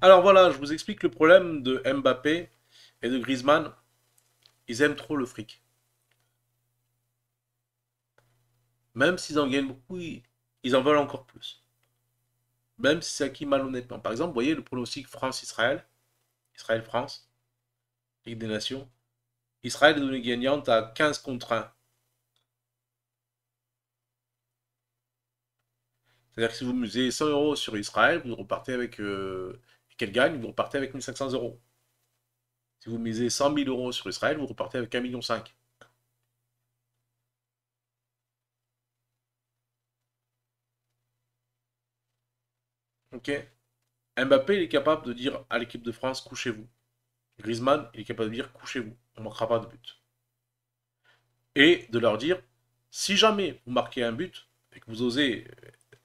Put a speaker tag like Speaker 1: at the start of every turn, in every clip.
Speaker 1: Alors voilà, je vous explique le problème de Mbappé et de Griezmann. Ils aiment trop le fric. Même s'ils en gagnent beaucoup, ils en veulent encore plus. Même si c'est acquis malhonnêtement. Par exemple, vous voyez le pronostic France-Israël, Israël-France, Ligue des Nations. Israël est donnée gagnante à 15 contre 1. C'est-à-dire que si vous musez 100 euros sur Israël, vous repartez avec euh, qu'elle gagne, vous repartez avec 1500 euros. Si vous misez 100 000 euros sur Israël, vous repartez avec 1,5 million. Ok Mbappé, est capable de dire à l'équipe de France, couchez-vous. Griezmann, il est capable de dire, couchez-vous. On ne manquera pas de but. Et de leur dire, si jamais vous marquez un but et que vous osez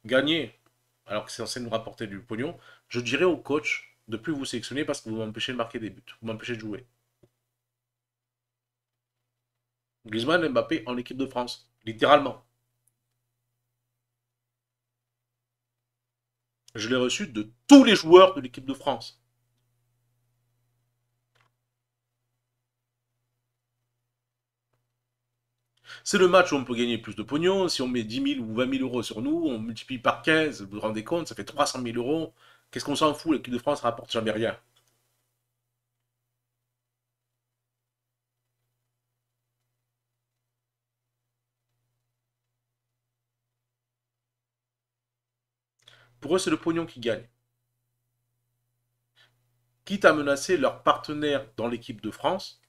Speaker 1: gagner alors que c'est censé nous rapporter du pognon, je dirais au coach, de plus vous sélectionner parce que vous m'empêchez de marquer des buts, vous m'empêchez de jouer. Griezmann Mbappé en équipe de France, littéralement. Je l'ai reçu de tous les joueurs de l'équipe de France. C'est le match où on peut gagner plus de pognon. Si on met 10 000 ou 20 000 euros sur nous, on multiplie par 15, vous vous rendez compte, ça fait 300 000 euros. Qu'est-ce qu'on s'en fout L'équipe de France rapporte jamais rien. Pour eux, c'est le pognon qui gagne. Quitte à menacer leurs partenaires dans l'équipe de France,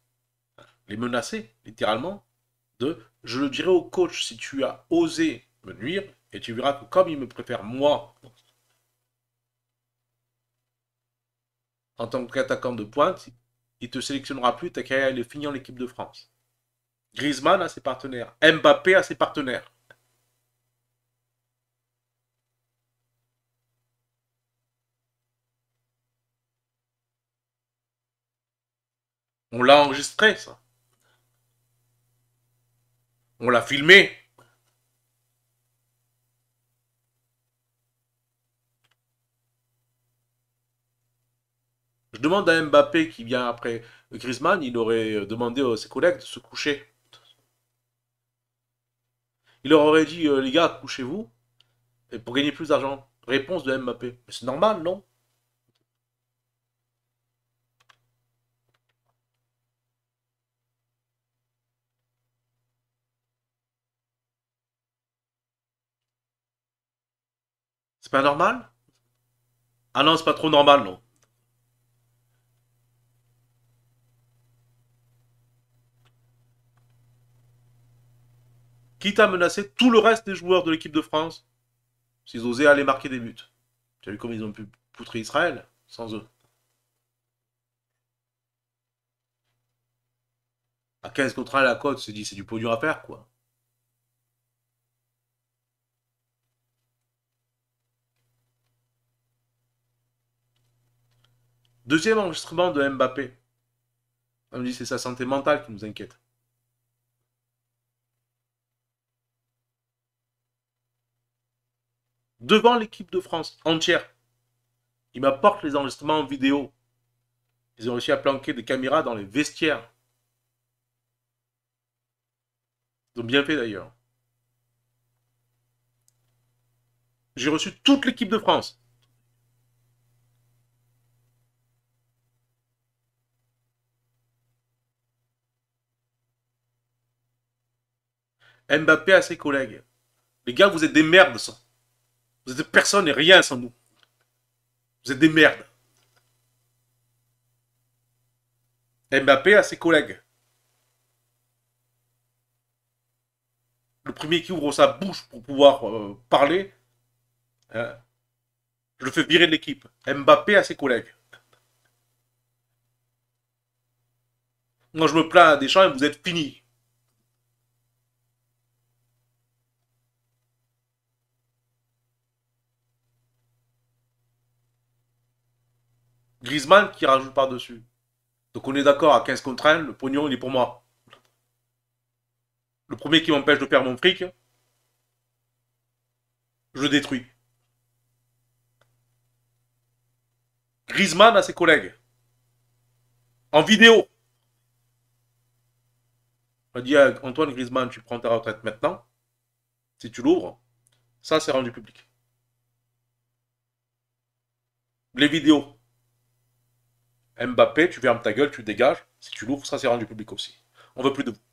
Speaker 1: les menacer littéralement, de je le dirai au coach si tu as osé me nuire, et tu verras que comme il me préfère moi en tant qu'attaquant de pointe, il te sélectionnera plus, ta carrière elle est finie en équipe de France. Griezmann a ses partenaires. Mbappé a ses partenaires. On l'a enregistré, ça. On l'a filmé. demande à Mbappé qui vient après Griezmann, il aurait euh, demandé à ses collègues de se coucher. Il leur aurait dit, euh, les gars, couchez-vous pour gagner plus d'argent. Réponse de Mbappé. C'est normal, non C'est pas normal Ah non, c'est pas trop normal, non. quitte à menacer tout le reste des joueurs de l'équipe de France s'ils osaient aller marquer des buts. Tu as vu comme ils ont pu poutrer Israël sans eux. À 15 contre 1 la Côte c'est dit c'est du pognon à faire quoi. Deuxième enregistrement de Mbappé. On dit c'est sa santé mentale qui nous inquiète. devant l'équipe de France entière. Il m'apporte les enregistrements en vidéo. Ils ont réussi à planquer des caméras dans les vestiaires. Ils ont bien fait d'ailleurs. J'ai reçu toute l'équipe de France. Mbappé à ses collègues. Les gars, vous êtes des merdes. Vous êtes personne et rien sans nous. Vous êtes des merdes. Mbappé à ses collègues. Le premier qui ouvre sa bouche pour pouvoir euh, parler, hein, je le fais virer de l'équipe. Mbappé à ses collègues. Moi, je me plains à champs et vous êtes finis. Griezmann qui rajoute par-dessus. Donc on est d'accord, à 15 contre 1, le pognon, il est pour moi. Le premier qui m'empêche de perdre mon fric, je détruis. Griezmann à ses collègues. En vidéo. On dit à euh, Antoine Griezmann, tu prends ta retraite maintenant. Si tu l'ouvres, ça c'est rendu public. Les vidéos. Mbappé, tu fermes ta gueule, tu dégages. Si tu l'ouvres, ça c'est rendu public aussi. On veut plus de vous.